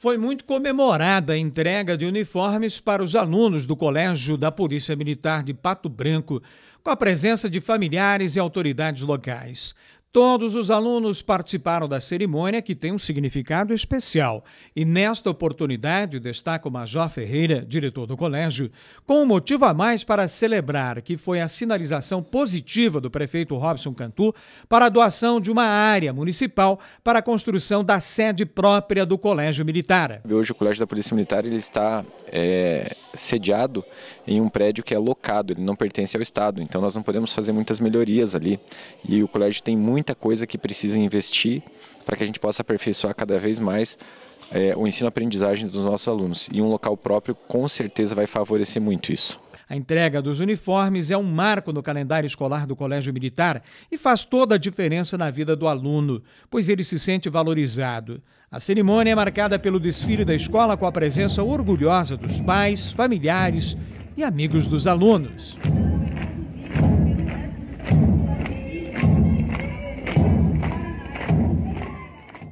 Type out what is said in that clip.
Foi muito comemorada a entrega de uniformes para os alunos do Colégio da Polícia Militar de Pato Branco, com a presença de familiares e autoridades locais. Todos os alunos participaram da cerimônia, que tem um significado especial. E nesta oportunidade, destaca o Major Ferreira, diretor do colégio, com um motivo a mais para celebrar, que foi a sinalização positiva do prefeito Robson Cantu para a doação de uma área municipal para a construção da sede própria do Colégio Militar. Hoje o Colégio da Polícia Militar ele está é sediado em um prédio que é locado, ele não pertence ao Estado, então nós não podemos fazer muitas melhorias ali. E o colégio tem muita coisa que precisa investir para que a gente possa aperfeiçoar cada vez mais é, o ensino-aprendizagem dos nossos alunos. E um local próprio com certeza vai favorecer muito isso. A entrega dos uniformes é um marco no calendário escolar do Colégio Militar e faz toda a diferença na vida do aluno, pois ele se sente valorizado. A cerimônia é marcada pelo desfile da escola com a presença orgulhosa dos pais, familiares e amigos dos alunos.